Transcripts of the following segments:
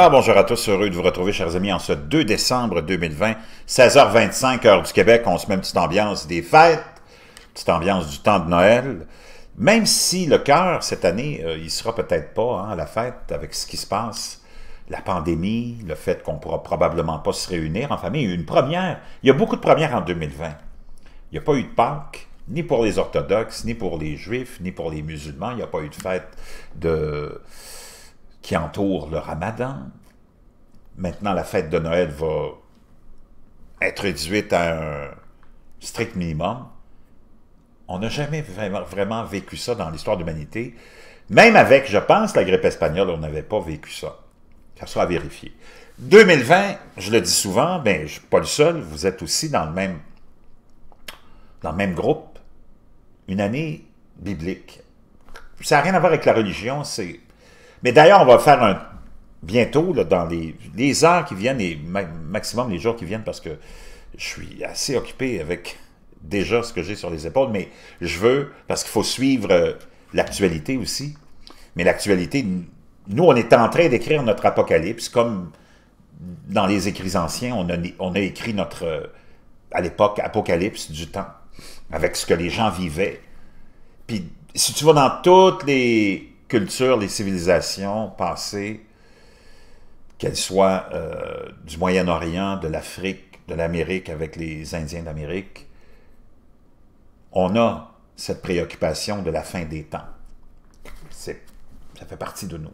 Ah, bonjour à tous, heureux de vous retrouver chers amis en ce 2 décembre 2020, 16h25 heure du Québec, on se met une petite ambiance des fêtes, petite ambiance du temps de Noël, même si le cœur cette année, il euh, il sera peut-être pas hein, à la fête avec ce qui se passe, la pandémie, le fait qu'on pourra probablement pas se réunir en famille, une première, il y a beaucoup de premières en 2020. Il n'y a pas eu de Pâques, ni pour les orthodoxes, ni pour les juifs, ni pour les musulmans, il n'y a pas eu de fête de qui entoure le ramadan. Maintenant, la fête de Noël va être réduite à un strict minimum. On n'a jamais vraiment vécu ça dans l'histoire de l'humanité. Même avec, je pense, la grippe espagnole, on n'avait pas vécu ça. Ça sera vérifié. 2020, je le dis souvent, ben, je suis pas le seul, vous êtes aussi dans le même, dans le même groupe. Une année biblique. Ça n'a rien à voir avec la religion, c'est mais d'ailleurs, on va faire un bientôt, dans les, les heures qui viennent et maximum les jours qui viennent, parce que je suis assez occupé avec déjà ce que j'ai sur les épaules, mais je veux, parce qu'il faut suivre euh, l'actualité aussi, mais l'actualité, nous, on est en train d'écrire notre apocalypse, comme dans les écrits anciens, on a, on a écrit notre, euh, à l'époque, apocalypse du temps, avec ce que les gens vivaient. Puis, si tu vas dans toutes les Culture, les civilisations passées, qu'elles soient euh, du Moyen-Orient, de l'Afrique, de l'Amérique avec les Indiens d'Amérique, on a cette préoccupation de la fin des temps. Ça fait partie de nous.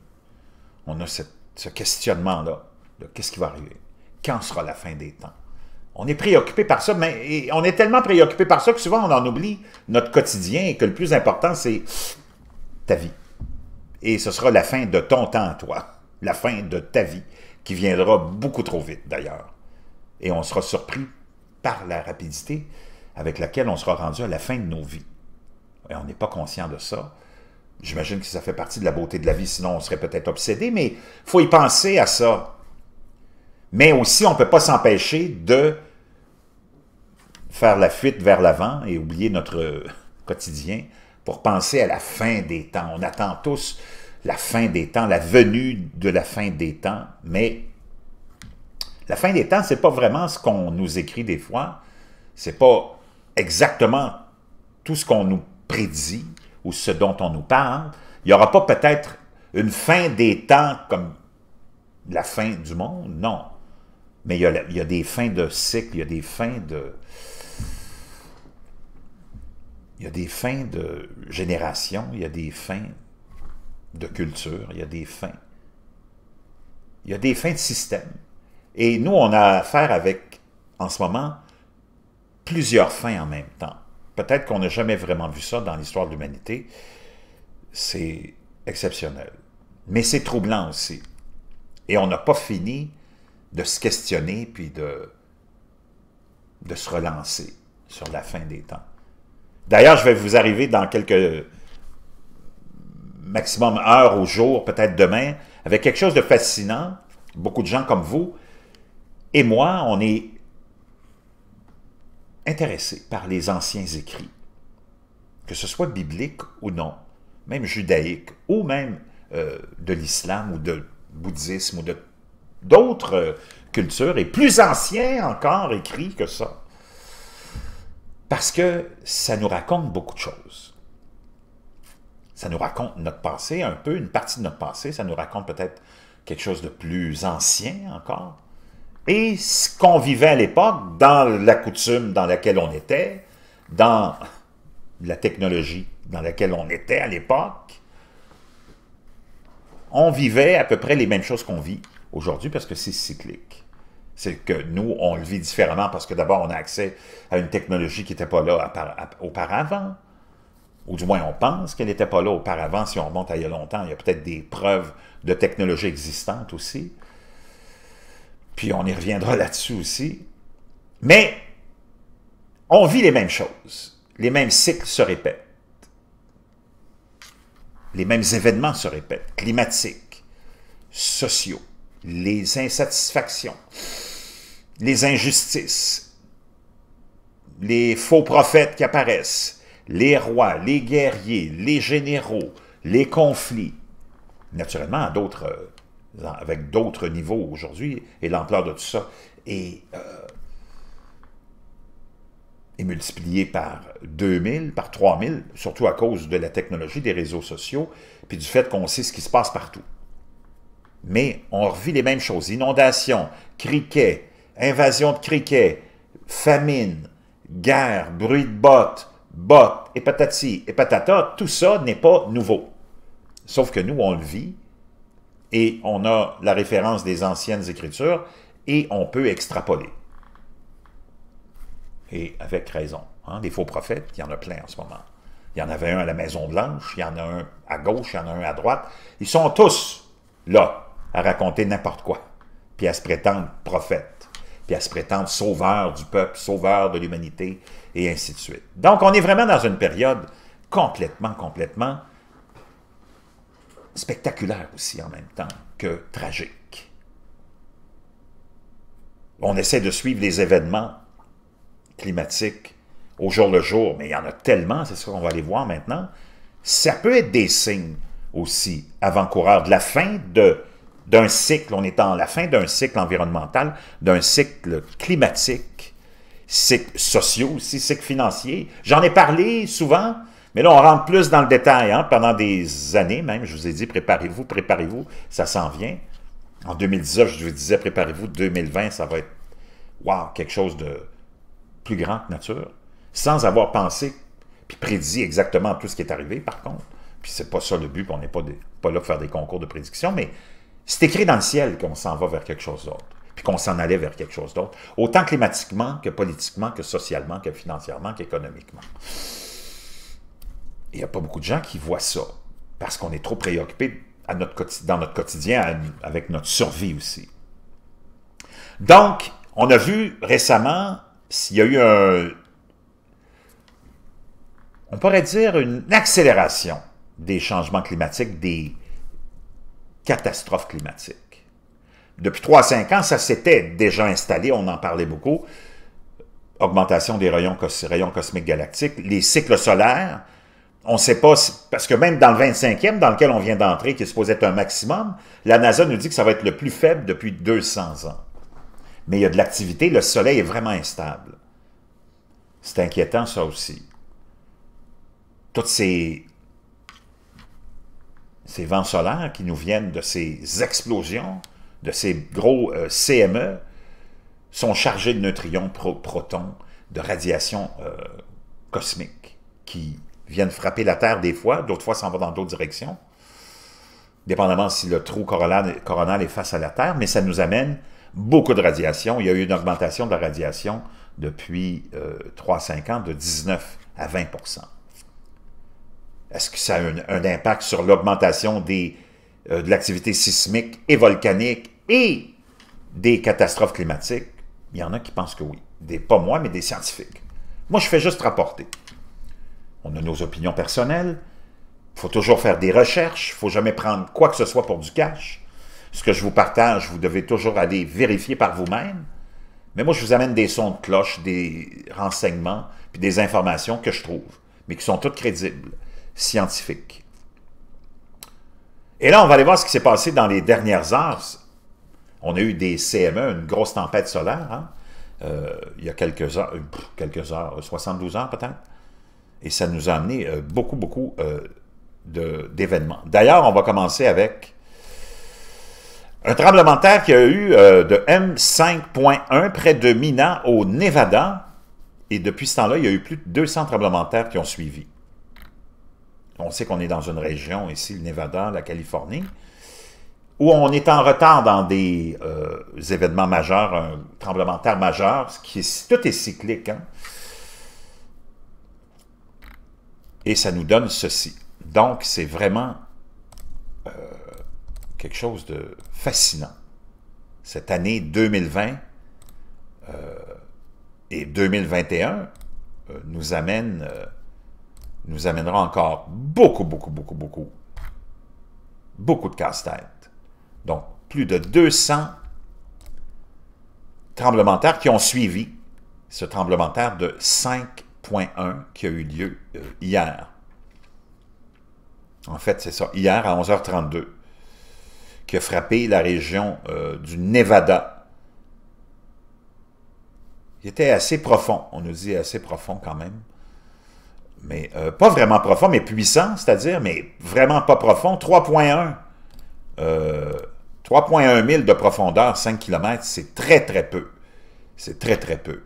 On a ce questionnement-là qu'est-ce qui va arriver? Quand sera la fin des temps? On est préoccupé par ça, mais on est tellement préoccupé par ça que souvent on en oublie notre quotidien et que le plus important, c'est ta vie et ce sera la fin de ton temps, toi, la fin de ta vie, qui viendra beaucoup trop vite d'ailleurs. Et on sera surpris par la rapidité avec laquelle on sera rendu à la fin de nos vies. Et on n'est pas conscient de ça. J'imagine que ça fait partie de la beauté de la vie, sinon on serait peut-être obsédé, mais il faut y penser à ça. Mais aussi, on ne peut pas s'empêcher de faire la fuite vers l'avant et oublier notre quotidien, pour penser à la fin des temps. On attend tous la fin des temps, la venue de la fin des temps, mais la fin des temps, n'est pas vraiment ce qu'on nous écrit des fois, c'est pas exactement tout ce qu'on nous prédit ou ce dont on nous parle. Il n'y aura pas peut-être une fin des temps comme la fin du monde, non. Mais il y a, il y a des fins de cycle, il y a des fins de il y a des fins de génération, il y a des fins de culture, il y a des fins. Il y a des fins de système. Et nous, on a affaire avec, en ce moment, plusieurs fins en même temps. Peut-être qu'on n'a jamais vraiment vu ça dans l'histoire de l'humanité. C'est exceptionnel. Mais c'est troublant aussi. Et on n'a pas fini de se questionner puis de, de se relancer sur la fin des temps. D'ailleurs, je vais vous arriver dans quelques maximum heures au jour, peut-être demain, avec quelque chose de fascinant. Beaucoup de gens comme vous et moi, on est intéressés par les anciens écrits, que ce soit biblique ou non, même judaïque, ou même euh, de l'islam ou de bouddhisme ou de d'autres euh, cultures, et plus anciens encore écrits que ça. Parce que ça nous raconte beaucoup de choses. Ça nous raconte notre passé un peu, une partie de notre passé, ça nous raconte peut-être quelque chose de plus ancien encore. Et ce qu'on vivait à l'époque, dans la coutume dans laquelle on était, dans la technologie dans laquelle on était à l'époque, on vivait à peu près les mêmes choses qu'on vit aujourd'hui parce que c'est cyclique. C'est que nous, on le vit différemment parce que d'abord, on a accès à une technologie qui n'était pas là auparavant. Ou du moins, on pense qu'elle n'était pas là auparavant. Si on remonte à il y a longtemps, il y a peut-être des preuves de technologie existante aussi. Puis on y reviendra là-dessus aussi. Mais on vit les mêmes choses. Les mêmes cycles se répètent. Les mêmes événements se répètent. Climatiques, sociaux, les insatisfactions les injustices, les faux prophètes qui apparaissent, les rois, les guerriers, les généraux, les conflits, naturellement d'autres, euh, avec d'autres niveaux aujourd'hui et l'ampleur de tout ça est, euh, est multipliée par 2000, par 3000, surtout à cause de la technologie des réseaux sociaux, puis du fait qu'on sait ce qui se passe partout. Mais on revit les mêmes choses, inondations, criquets, invasion de criquets, famine, guerre, bruit de bottes, bottes, et patati, et patata, tout ça n'est pas nouveau. Sauf que nous, on le vit, et on a la référence des anciennes Écritures, et on peut extrapoler. Et avec raison. Hein? Des faux prophètes, il y en a plein en ce moment. Il y en avait un à la Maison-Blanche, il y en a un à gauche, il y en a un à droite. Ils sont tous là à raconter n'importe quoi, puis à se prétendre prophètes puis à se prétendre sauveur du peuple, sauveur de l'humanité, et ainsi de suite. Donc, on est vraiment dans une période complètement, complètement spectaculaire aussi en même temps que tragique. On essaie de suivre les événements climatiques au jour le jour, mais il y en a tellement, c'est ce qu'on va aller voir maintenant. Ça peut être des signes aussi avant-coureurs de la fin de d'un cycle, on est en la fin d'un cycle environnemental, d'un cycle climatique, cycle sociaux aussi, cycle financier. J'en ai parlé souvent, mais là, on rentre plus dans le détail. Hein. pendant des années même, je vous ai dit, préparez-vous, préparez-vous, ça s'en vient. En 2019, je vous disais, préparez-vous, 2020, ça va être, quelque chose de plus grand que nature, sans avoir pensé puis prédit exactement tout ce qui est arrivé, par contre. Puis c'est pas ça le but, on n'est pas, pas là pour faire des concours de prédiction, mais c'est écrit dans le ciel qu'on s'en va vers quelque chose d'autre, puis qu'on s'en allait vers quelque chose d'autre, autant climatiquement que politiquement, que socialement, que financièrement, qu'économiquement. Il n'y a pas beaucoup de gens qui voient ça, parce qu'on est trop préoccupé dans notre quotidien avec notre survie aussi. Donc, on a vu récemment, s'il y a eu un, on pourrait dire une accélération des changements climatiques, des, catastrophe climatique. Depuis 3 5 ans, ça s'était déjà installé, on en parlait beaucoup, augmentation des rayons, rayons cosmiques galactiques, les cycles solaires, on ne sait pas, parce que même dans le 25e, dans lequel on vient d'entrer, qui est supposé être un maximum, la NASA nous dit que ça va être le plus faible depuis 200 ans. Mais il y a de l'activité, le Soleil est vraiment instable. C'est inquiétant, ça aussi. Toutes ces ces vents solaires qui nous viennent de ces explosions, de ces gros euh, CME, sont chargés de neutrons, protons, de radiation euh, cosmique, qui viennent frapper la Terre des fois, d'autres fois s'en va dans d'autres directions, dépendamment si le trou coronal, est face à la Terre, mais ça nous amène beaucoup de radiation. Il y a eu une augmentation de la radiation depuis euh, 3-5 ans de 19 à 20 est-ce que ça a un, impact sur l'augmentation des euh, de l'activité sismique et volcanique et des catastrophes climatiques? Il y en a qui pensent que oui. Des, pas moi, mais des scientifiques. Moi, je fais juste rapporter. On a nos opinions personnelles. Il faut toujours faire des recherches. Il ne faut jamais prendre quoi que ce soit pour du cash. Ce que je vous partage, vous devez toujours aller vérifier par vous-même. Mais moi, je vous amène des sons de cloche, des renseignements, puis des informations que je trouve, mais qui sont toutes crédibles scientifique. Et là, on va aller voir ce qui s'est passé dans les dernières heures. On a eu des CME, une grosse tempête solaire, hein, euh, il y a quelques heures, quelques heures 72 heures peut-être. Et ça nous a amené euh, beaucoup, beaucoup euh, d'événements. D'ailleurs, on va commencer avec un tremblement de terre qui a eu de M5.1 près de Mina au Nevada. Et depuis ce temps-là, il y a eu plus de 200 tremblements de terre qui ont suivi on sait qu'on est dans une région ici, le Nevada, la Californie, où on est en retard dans des euh, événements majeurs, un tremblement de terre majeur, ce qui est, tout est cyclique. Hein. Et ça nous donne ceci. Donc, c'est vraiment euh, quelque chose de fascinant. Cette année 2020 euh, et 2021 nous amènent nous amènera encore beaucoup, beaucoup, beaucoup, beaucoup, beaucoup de casse-tête. Donc, plus de 200 tremblements qui ont suivi ce tremblement de de 5.1 qui a eu lieu euh, hier. En fait, c'est ça, hier à 11h32, qui a frappé la région euh, du Nevada. Il était assez profond, on nous dit assez profond quand même mais euh, pas vraiment profond, mais puissant, c'est-à-dire, mais vraiment pas profond, 3.1 3.1 000 de profondeur, 5 km, c'est très très peu. C'est très très peu.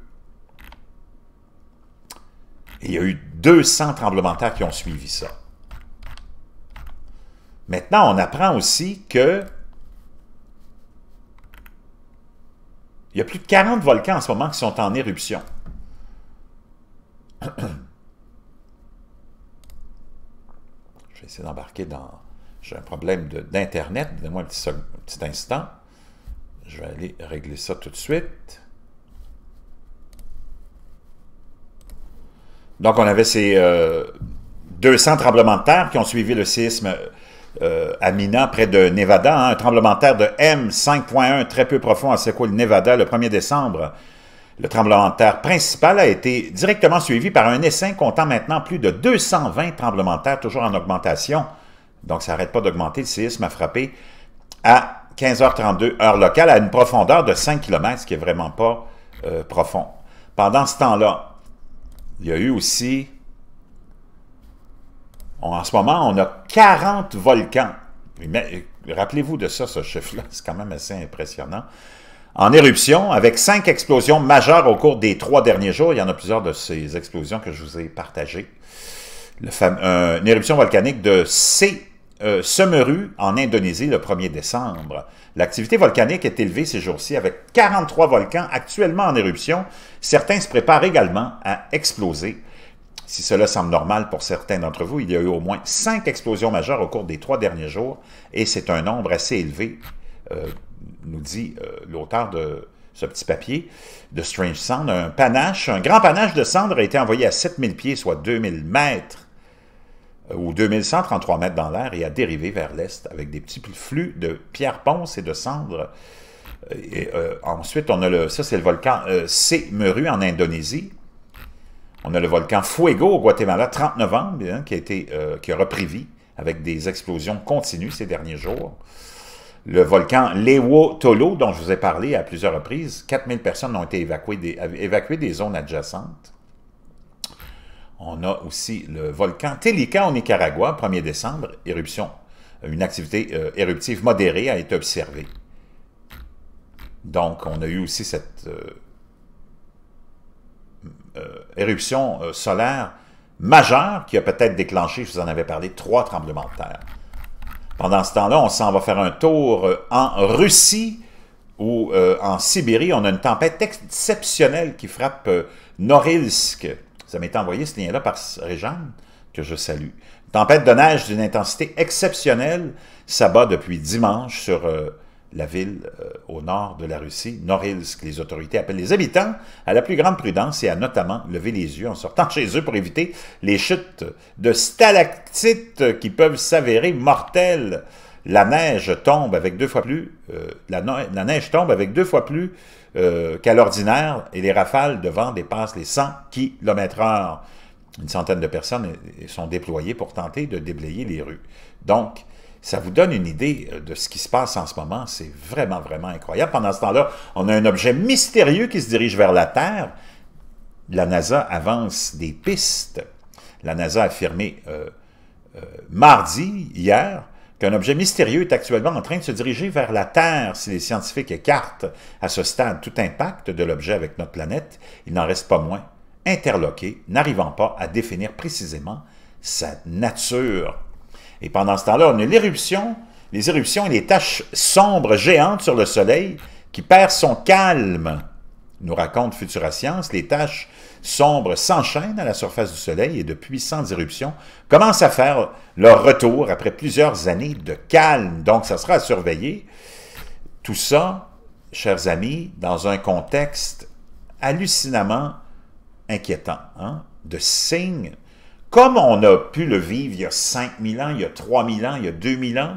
Et il y a eu 200 tremblements de terre qui ont suivi ça. Maintenant, on apprend aussi que il y a plus de 40 volcans en ce moment qui sont en éruption. d'embarquer dans... J'ai un problème d'Internet, donnez-moi un petit, instant. Je vais aller régler ça tout de suite. Donc, on avait ces 200 euh, tremblements de terre qui ont suivi le séisme euh, à Mina, près de Nevada. Hein. un tremblement de terre de M5.1, très peu profond, à le Nevada, le 1er décembre le tremblement de terre principal a été directement suivi par un essaim comptant maintenant plus de 220 tremblements de terre, toujours en augmentation. Donc, ça n'arrête pas d'augmenter. Le séisme a frappé à 15h32, heure locale, à une profondeur de 5 km, ce qui n'est vraiment pas euh, profond. Pendant ce temps-là, il y a eu aussi... en ce moment, on a 40 volcans. Rappelez-vous de ça, ce chiffre-là. C'est quand même assez impressionnant en éruption avec cinq explosions majeures au cours des trois derniers jours. Il y en a plusieurs de ces explosions que je vous ai partagées. Euh, une éruption volcanique de C. Euh, Semeru en Indonésie le 1er décembre. L'activité volcanique est élevée ces jours-ci avec 43 volcans actuellement en éruption. Certains se préparent également à exploser. Si cela semble normal pour certains d'entre vous, il y a eu au moins cinq explosions majeures au cours des trois derniers jours et c'est un nombre assez élevé euh, nous dit euh, l'auteur de ce petit papier de Strange Sand, un panache, un grand panache de cendres a été envoyé à 7000 pieds, soit 2000 mètres, euh, ou 2133 mètres dans l'air, et a dérivé vers l'est avec des petits flux de pierres ponces et de cendres. Euh, et, ensuite, on a le, ça c'est le volcan en Indonésie. On a le volcan Fuego au Guatemala, 30 novembre, qui, a été, qui a repris vie avec des explosions continues ces derniers jours le volcan Lewotolo, dont je vous ai parlé à plusieurs reprises, 4000 personnes ont été évacuées des, zones adjacentes. On a aussi le volcan Telica au Nicaragua, 1er décembre, éruption. Une activité euh, éruptive modérée a été observée. Donc, on a eu aussi cette euh, euh, éruption solaire majeure qui a peut-être déclenché, je vous en avais parlé, trois tremblements de terre. Pendant ce temps-là, on s'en va faire un tour euh, en Russie ou euh, en Sibérie. On a une tempête exceptionnelle qui frappe euh, Norilsk. Ça m'est envoyé ce lien-là par Réjeanne, que je salue. Tempête de neige d'une intensité exceptionnelle Ça bat depuis dimanche sur la ville euh, au nord de la Russie, Norilsk. Les autorités appellent les habitants à la plus grande prudence et à notamment lever les yeux en sortant chez eux pour éviter les chutes de stalactites qui peuvent s'avérer mortelles. La neige tombe avec deux fois plus, euh, la, neige tombe avec deux fois plus euh, qu'à l'ordinaire et les rafales de vent dépassent les 100 km h Une centaine de personnes sont déployées pour tenter de déblayer les rues. Donc, ça vous donne une idée euh, de ce qui se passe en ce moment. C'est vraiment, vraiment incroyable. Pendant ce temps-là, on a un objet mystérieux qui se dirige vers la Terre. La NASA avance des pistes. La NASA a affirmé euh, euh, mardi, hier, qu'un objet mystérieux est actuellement en train de se diriger vers la Terre. Si les scientifiques écartent à ce stade tout impact de l'objet avec notre planète, il n'en reste pas moins interloqué, n'arrivant pas à définir précisément sa nature. Et pendant ce temps-là, on a l'éruption, les éruptions et les taches sombres géantes sur le Soleil qui perd son calme. Nous raconte Futura Science, les taches sombres s'enchaînent à la surface du Soleil et de puissantes éruptions commencent à faire leur retour après plusieurs années de calme. Donc, ça sera à surveiller. Tout ça, chers amis, dans un contexte hallucinamment inquiétant, hein, de signes comme on a pu le vivre il y a 5000 ans, il y a 3000 ans, il y a 2000 ans,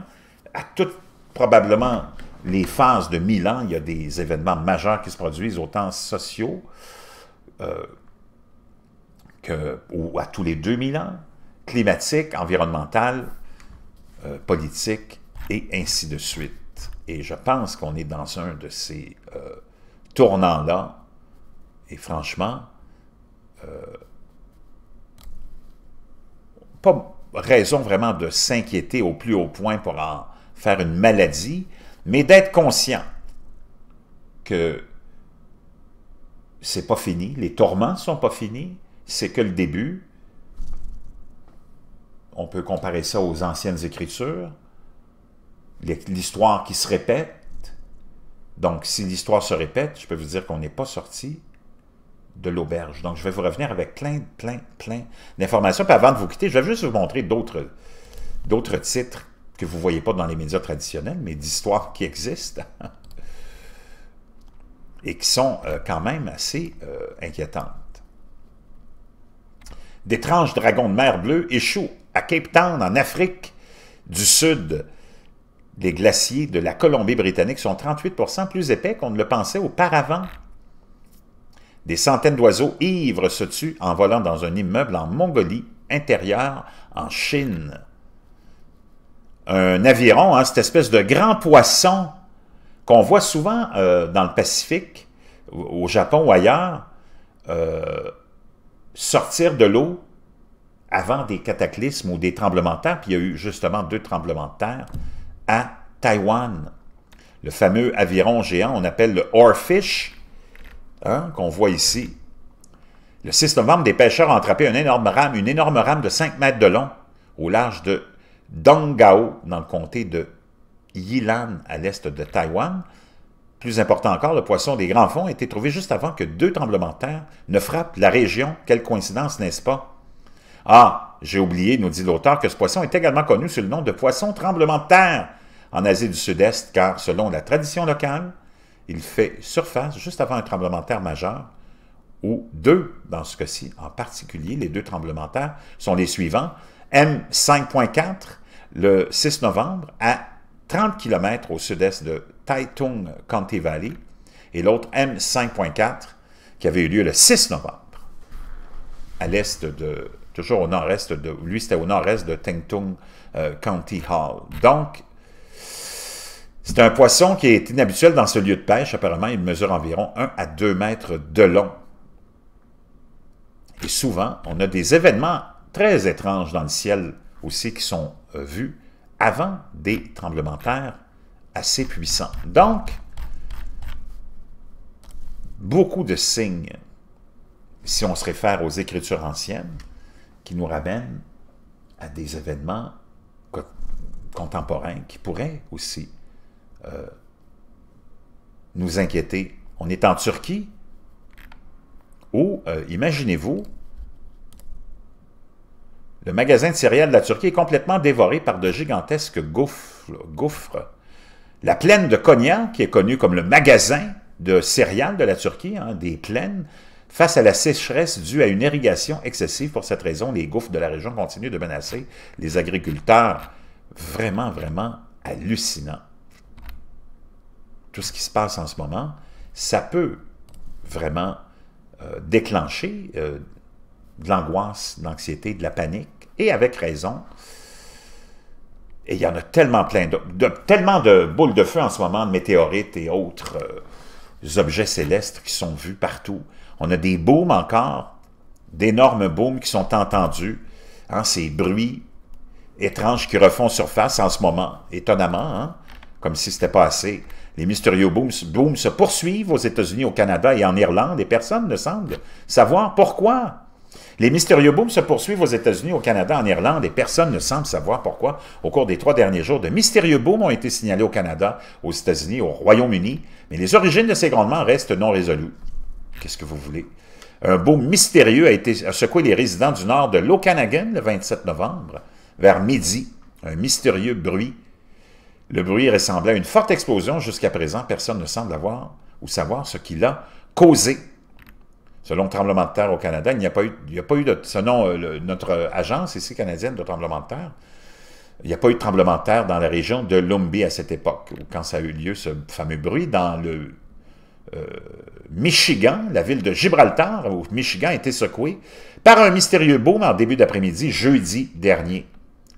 à toutes probablement les phases de 1000 ans, il y a des événements majeurs qui se produisent, autant sociaux euh, que, ou à tous les 2000 ans, climatiques, environnementales, euh, politiques, et ainsi de suite. Et je pense qu'on est dans un de ces euh, tournants-là. Et franchement, euh, pas raison vraiment de s'inquiéter au plus haut point pour en faire une maladie, mais d'être conscient que c'est pas fini, les tourments sont pas finis, c'est que le début. On peut comparer ça aux anciennes écritures, l'histoire qui se répète. Donc, si l'histoire se répète, je peux vous dire qu'on n'est pas sorti de l'auberge. Donc, je vais vous revenir avec plein, plein, plein d'informations. Puis avant de vous quitter, je vais juste vous montrer d'autres titres que vous ne voyez pas dans les médias traditionnels, mais d'histoires qui existent et qui sont euh, quand même assez euh, inquiétantes. D'étranges dragons de mer bleue échouent à Cape Town, en Afrique du Sud. Les glaciers de la Colombie-Britannique sont 38 plus épais qu'on ne le pensait auparavant. Des centaines d'oiseaux ivres se tuent en volant dans un immeuble en Mongolie intérieure, en Chine. Un aviron, hein, cette espèce de grand poisson qu'on voit souvent euh, dans le Pacifique, au Japon ou ailleurs, euh, sortir de l'eau avant des cataclysmes ou des tremblements de terre, puis il y a eu justement deux tremblements de terre à Taïwan. Le fameux aviron géant, on appelle le Orfish hein, qu'on voit ici. Le 6 novembre, des pêcheurs ont attrapé une énorme rame, une énorme rame de 5 mètres de long au large de Donggao, dans le comté de Yilan, à l'est de Taïwan. Plus important encore, le poisson des grands fonds a été trouvé juste avant que deux tremblements de terre ne frappent la région. Quelle coïncidence, n'est-ce pas? Ah, j'ai oublié, nous dit l'auteur, que ce poisson est également connu sous le nom de poisson tremblement de terre en Asie du Sud-Est, car selon la tradition locale, il fait surface juste avant un tremblement de terre majeur, ou deux dans ce cas-ci en particulier, les deux tremblements de terre sont les suivants, M5.4 le 6 novembre à 30 km au sud-est de Taitung County Valley et l'autre M5.4 qui avait eu lieu le 6 novembre à l'est de, toujours au nord-est de, lui c'était au nord-est de Tengtung euh, County Hall. Donc, c'est un poisson qui est inhabituel dans ce lieu de pêche. Apparemment, il mesure environ 1 à 2 mètres de long. Et souvent, on a des événements très étranges dans le ciel aussi qui sont euh, vus avant des tremblements de terre assez puissants. Donc, beaucoup de signes, si on se réfère aux Écritures anciennes, qui nous ramènent à des événements contemporains qui pourraient aussi euh, nous inquiéter. On est en Turquie où, euh, imaginez-vous, le magasin de céréales de la Turquie est complètement dévoré par de gigantesques gouffres. La plaine de Konya, qui est connue comme le magasin de céréales de la Turquie, hein, des plaines, face à la sécheresse due à une irrigation excessive. Pour cette raison, les gouffres de la région continuent de menacer les agriculteurs. Vraiment, vraiment hallucinant tout ce qui se passe en ce moment, ça peut vraiment euh, déclencher euh, de l'angoisse, de l'anxiété, de la panique, et avec raison. Et il y en a tellement plein de, tellement de boules de feu en ce moment, de météorites et autres euh, objets célestes qui sont vus partout. On a des booms encore, d'énormes booms qui sont entendus, hein, ces bruits étranges qui refont surface en ce moment, étonnamment, hein, comme si ce n'était pas assez. Les mystérieux Booms, se poursuivent aux États-Unis, au Canada et en Irlande et personne ne semble savoir pourquoi. Les mystérieux booms se poursuivent aux États-Unis, au Canada, en Irlande et personne ne semble savoir pourquoi. Au cours des trois derniers jours, de mystérieux booms ont été signalés au Canada, aux États-Unis, au Royaume-Uni, mais les origines de ces grondements restent non résolues. Qu'est-ce que vous voulez? Un boom mystérieux a, été, a secoué les résidents du nord de l'Okanagan le 27 novembre, vers midi. Un mystérieux bruit le bruit ressemblait à une forte explosion. Jusqu'à présent, personne ne semble avoir ou savoir ce qu'il a causé. Selon le tremblement de terre au Canada, il n'y a pas eu, a pas eu de, selon euh, notre agence ici canadienne de tremblement de terre, il n'y a pas eu de tremblement de terre dans la région de Lumbi à cette époque, quand ça a eu lieu ce fameux bruit dans le euh, Michigan, la ville de Gibraltar, où Michigan a été secouée par un mystérieux boom en début d'après-midi, jeudi dernier.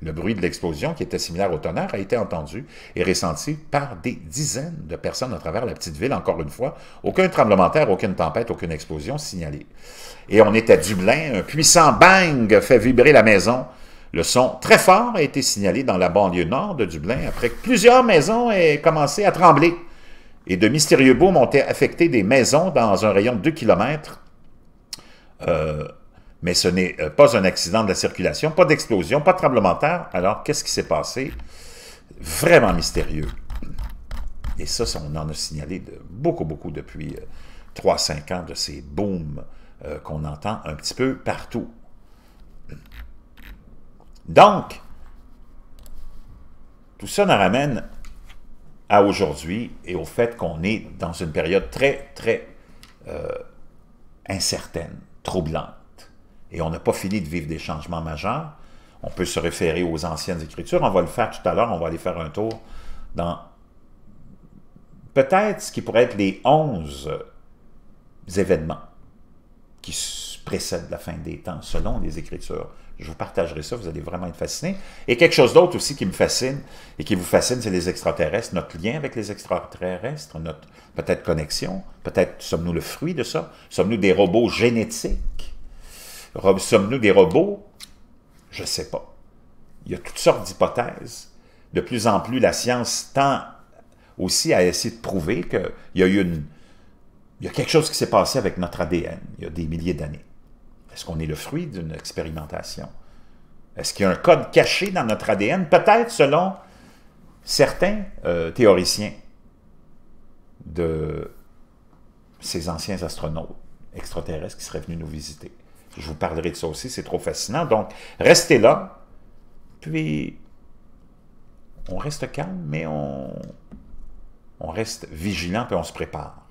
Le bruit de l'explosion, qui était similaire au tonnerre, a été entendu et ressenti par des dizaines de personnes à travers la petite ville, encore une fois. Aucun tremblement de terre, aucune tempête, aucune explosion signalée. Et on est à Dublin, un puissant bang fait vibrer la maison. Le son très fort a été signalé dans la banlieue nord de Dublin après que plusieurs maisons aient commencé à trembler. Et de mystérieux bruits ont affecté des maisons dans un rayon de 2 km mais ce n'est euh, pas un accident de la circulation, pas d'explosion, pas de tremblement de terre. Alors, qu'est-ce qui s'est passé? Vraiment mystérieux. Et ça, on en a signalé beaucoup, beaucoup depuis 3-5 euh, ans de ces booms euh, qu'on entend un petit peu partout. Donc, tout ça nous ramène à aujourd'hui et au fait qu'on est dans une période très, très incertaine, troublante et on n'a pas fini de vivre des changements majeurs. On peut se référer aux anciennes écritures. On va le faire tout à l'heure, on va aller faire un tour dans peut-être ce qui pourrait être les onze événements qui précèdent la fin des temps, selon les Écritures. Je vous partagerai ça, vous allez vraiment être fasciné. Et quelque chose d'autre aussi qui me fascine et qui vous fascine, c'est les extraterrestres, notre lien avec les extraterrestres, notre peut-être connexion, peut-être sommes-nous le fruit de ça, sommes-nous des robots génétiques Sommes-nous des robots? Je ne sais pas. Il y a toutes sortes d'hypothèses. De plus en plus, la science tend aussi à essayer de prouver qu'il y a Il quelque chose qui s'est passé avec notre ADN il y a des milliers d'années. Est-ce qu'on est le fruit d'une expérimentation? Est-ce qu'il y a un code caché dans notre ADN? Peut-être selon certains euh, théoriciens de ces anciens astronautes extraterrestres qui seraient venus nous visiter. Je vous parlerai de ça aussi, c'est trop fascinant. Donc, restez là, puis on reste calme, mais on, on reste vigilant, puis on se prépare.